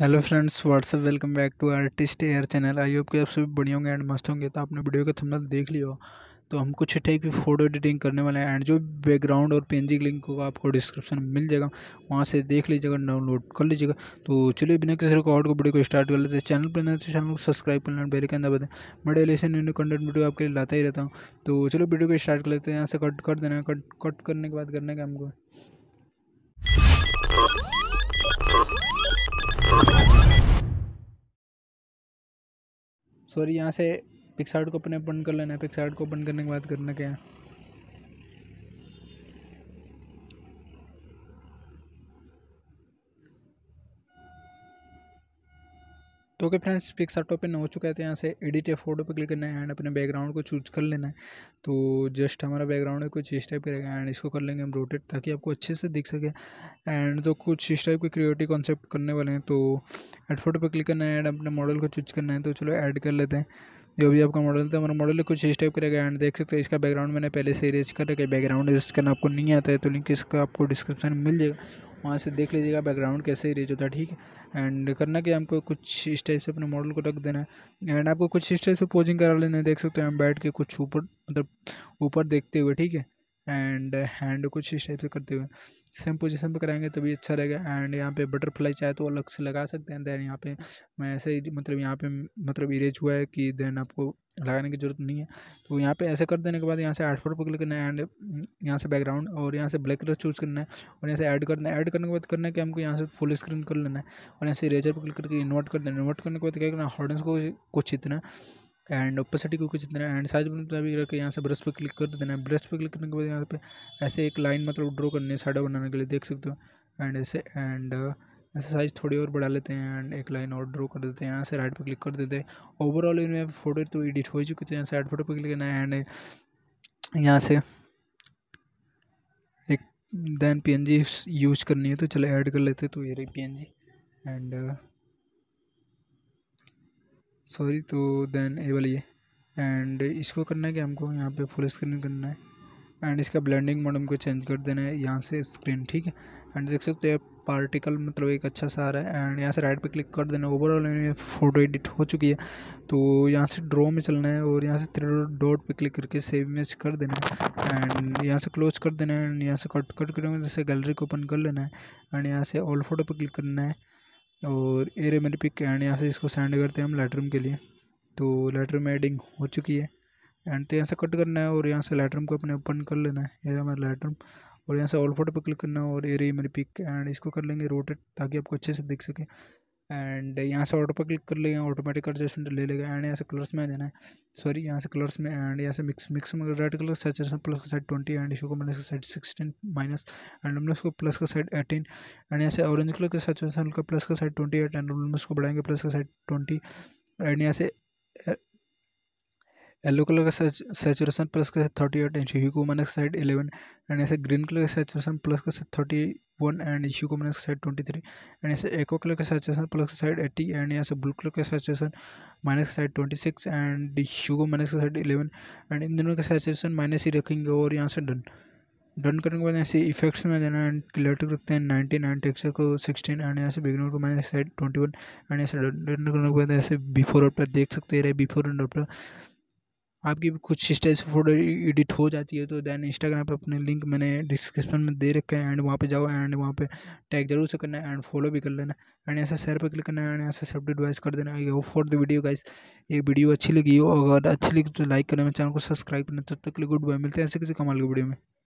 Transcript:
hello friends what's up welcome back to artist air channel I hope कि आप सभी बढ़िया होंगे एंड मस्त होंगे तो आपने वीडियो का थंबनेल देख लिया तो हम कुछ टाइप की फ़ोटो एडिटिंग करने वाले हैं एंड जो बैकग्राउंड और पेंजी लिंक होगा आपको डिस्क्रिप्शन में मिल जाएगा वहाँ से देख लीजिएगा डाउनलोड कर लीजिएगा तो चलिए बिना किसी रिकॉर्ड को वीडियो को स्टार्ट कर लेते हैं चैनल पर नहीं तो चैनल को सब्सक्राइब कर लेना बेल के अंदर बताएं मैं डेली से न्यू कंटेंट वीडियो आपके लिए लाता ही रहता हूँ तो चलो वीडियो को स्टार्ट कर लेते हैं यहाँ से कट कर देना कट कट करने के बाद करने का हमको सॉरी यहाँ से पिक्सार्ट को अपने बंद कर लेना है पिक्सार्ट को बंद करने के बाद करना क्या है तो ओके फ्रेंड्स पिक्सआर्ट ओपन हो चुका है तो यहाँ से एडिट या फोटो पर क्लिक करना है एंड अपने बैकग्राउंड को चूज कर लेना है तो जस्ट हमारा बैकग्राउंड है कुछ इस टाइप का रहेगा एंड इसको कर लेंगे हम रोटेट ताकि आपको अच्छे से दिख सके एंड तो कुछ इस टाइप के क्रिएटिव कॉन्सेप्ट करने वाले हैं तो एड फोटो पर क्लिक करना है एंड अपने मॉडल को चूज करना है तो चलो ऐड कर लेते हैं जो भी आपका मॉडल था हमारा मॉडल कुछ इस टाइप का रहेगा एंड देख सकते हो इसका बैकग्राउंड मैंने पहले से इरेज कर रखा है बैकग्राउंड इरेज करना आपको नहीं आता है तो लिंक इसका आपको डिस्क्रिप्शन में मिल जाएगा वहाँ से देख लीजिएगा बैकग्राउंड कैसे इरेज होता है ठीक है एंड करना कि हमको कुछ इस टाइप से अपने मॉडल को रख देना है एंड आपको कुछ इस टाइप से पोजिंग करा लेना है देख सकते हैं हम बैठ के कुछ ऊपर मतलब ऊपर देखते हुए ठीक है एंड हैंड कुछ इस टाइप से करते हुए सेम पोजीशन पे कराएंगे तो भी अच्छा रहेगा एंड यहाँ पे बटरफ्लाई चाहे तो अलग से लगा सकते हैं देन यहाँ पे मैं ऐसे ही मतलब यहाँ पे मतलब इरेज हुआ है कि देन आपको लगाने की ज़रूरत नहीं है तो यहाँ पे ऐसे कर देने के बाद यहाँ से आठ फोर पर क्लिक करना है एंड यहाँ से बैकग्राउंड और यहाँ से ब्लैक कलर चूज़ करना है और यहाँ से ऐड करना है ऐड करने के बाद करना है कि हमको यहाँ से फुल स्क्रीन कर लेना है और यहाँ से इरेजर पर क्लिक करके इन्वर्ट कर देना इन्वर्ट करने के बाद क्या करना है हॉर्डन्स को कुछ इतना एंड ऑपोसिटी को कुछ इतना एंड साइज मुताबिक रख यहाँ से ब्रश पर क्लिक कर देना है ब्रश पर क्लिक करने के बाद यहाँ पे ऐसे एक लाइन मतलब ड्रॉ करनी है साइडो बनाने के लिए देख सकते हो एंड ऐसे एंड ऐसे साइज थोड़ी और बढ़ा लेते हैं एंड एक लाइन और ड्रॉ कर देते हैं यहाँ से राइट पर क्लिक कर देते हैं ओवरऑल इनमें फोटो तो एडिट हो चुके थे यहाँ से राइट फोटो पर क्लिक करना है एंड यहाँ से एक देन पी यूज़ करनी है तो चलो ऐड कर लेते तो ये रही पी एंड सॉरी तो देन वाली ये एंड इसको करना है कि हमको यहाँ पे फुल स्क्रीन करना है एंड इसका ब्लेंडिंग मोड हमको चेंज कर देना है यहाँ से स्क्रीन ठीक है एंड देख सकते हो पार्टिकल मतलब एक अच्छा सा आ रहा है एंड यहाँ से राइट पे क्लिक कर देना ओवरऑल फोटो एडिट हो चुकी है तो यहाँ से ड्रो में चलना है और यहाँ से थ्री डॉट पे क्लिक करके सेव इमेज कर देना है एंड यहाँ से क्लोज कर देना है एंड यहाँ से कट कट करेंगे जैसे गैलरी को ओपन कर लेना है एंड यहाँ से ऑल फोटो पे क्लिक करना है और एरे मेरे पिक एंड यहाँ से इसको सेंड करते हैं हम लेटरूम के लिए तो लेटरूम एडिंग हो चुकी है एंड तो यहाँ से कट करना है और यहाँ से लेटरूम को अपने ओपन कर लेना है एरे हमारा लेटरूम और यहाँ से ऑल फोटो पर क्लिक करना है और एरे मेरी पिक एंड इसको कर लेंगे रोटेट ताकि आपको अच्छे से दिख सके एंड यहाँ से ऑटो पर क्लिक कर लेगा ऑटोमेटिक एडजस्टमेंट ले लेगा एंड यहाँ से कलर्स में आ जाना है सॉरी यहाँ से कलर्स में एंड यहाँ से मिक्स मिक्स में रेड कलर सैचुरेशन प्लस का साइड ट्वेंटी एंड इशू को मैंने इसका साइड सिक्सटीन माइनस एंड हमने उसको प्लस का साइड एटीन एंड यहाँ से ऑरेंज कलर का सैचुरेशन का प्लस का साइड ट्वेंटी एट एंड हमने उसको बढ़ाएंगे प्लस का साइड ट्वेंटी एंड यहाँ से येलो कलर का सेचुरेशन प्लस के थर्टी एट एंड ह्यू को माइनस साइड इलेवन एंड ऐसे ग्रीन कलर का सेचुरेशन प्लस के थर्टी वन एंड ह्यू को minus side twenty three and ऐसे एको कलर का सेचुरेशन प्लस के साइड एट्टी एंड यहाँ से ब्लू कलर का saturation minus side twenty six and hue को माइनस का साइड इलेवन एंड इन दोनों का सेचुरेशन माइनस ही रखेंगे और यहाँ से डन डन करने के बाद ऐसे इफेक्ट्स में जाना एंड क्लियरिटी रखते हैं नाइनटीन एंड टेक्सचर को सिक्सटीन एंड यहाँ से बैकग्राउंड को मैंने साइड ट्वेंटी वन एंड ऐसे डन करने के बाद ऐसे बिफोर आफ्टर देख सकते हैं बिफोर एंड आफ्टर आपकी भी कुछ स्टेज से फोटो एडिट हो जाती है तो देन इंस्टाग्राम पे अपने लिंक मैंने डिस्क्रिप्शन में दे रखे हैं एंड वहाँ पे जाओ एंड वहाँ पे टैग जरूर से करना है एंड फॉलो भी कर लेना एंड ऐसा शेयर पे क्लिक करना है एंड ऐसा सब डिवाइस कर देना I hope for the video guys ये वीडियो अच्छी लगी हो अगर अच्छी लगी तो लाइक करना मेरे चैनल को सब्सक्राइब करना तब तक क्लिक गुड बाय मिलते हैं ऐसे किसी कमाल की वीडियो में